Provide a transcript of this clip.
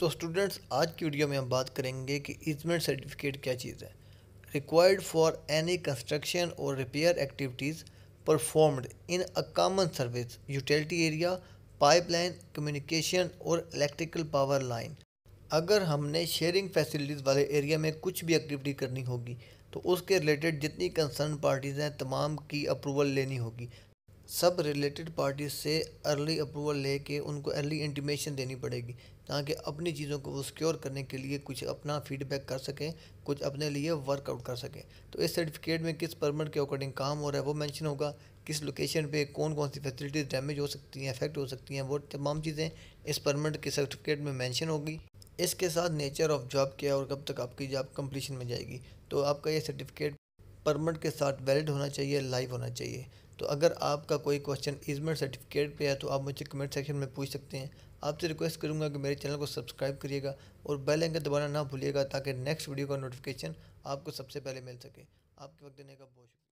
तो स्टूडेंट्स आज की वीडियो में हम बात करेंगे कि इजमेंट सर्टिफिकेट क्या चीज़ है रिक्वायर्ड फॉर एनी कंस्ट्रक्शन और repair activities performed in a common service utility area pipeline communication और इलेक्ट्रिकल पावर लाइन अगर हमने शेयरिंग फैसिलिटीज़ वाले एरिया में कुछ भी एक्टिविटी करनी होगी तो उसके रिलेटेड जितनी कंसर्न पार्टीज़ हैं तमाम की अप्रूवल लेनी होगी सब रिलेटेड पार्टी से अर्ली अप्रूवल लेके उनको अर्ली इंटीमेशन देनी पड़ेगी ताकि अपनी चीज़ों को वो सिक्योर करने के लिए कुछ अपना फीडबैक कर सकें कुछ अपने लिए वर्कआउट कर सकें तो इस सर्टिफिकेट में किस परमिट के अकॉर्डिंग काम हो रहा है वो मेंशन होगा किस लोकेशन पे कौन कौन सी फैसिलिटीज़ डैमेज हो सकती हैं अफेक्ट हो सकती हैं वो तमाम चीज़ें इस परमिट के सर्टिफिकेट में मैंशन होगी इसके साथ नेचर ऑफ जॉब क्या है और कब तक आपकी जॉब कम्प्लीशन में जाएगी तो आपका यह सर्टिफिकेट परमिट के साथ वैलिड होना चाहिए लाइव होना चाहिए तो अगर आपका कोई क्वेश्चन इजमेंट सर्टिफिकेट पे है तो आप मुझे कमेंट सेक्शन में पूछ सकते हैं आपसे रिक्वेस्ट करूंगा कि मेरे चैनल को सब्सक्राइब करिएगा और बेल आइकन दबाना ना भूलिएगा ताकि नेक्स्ट वीडियो का नोटिफिकेशन आपको सबसे पहले मिल सके आपके वक्त देने का बहुत शुक्रिया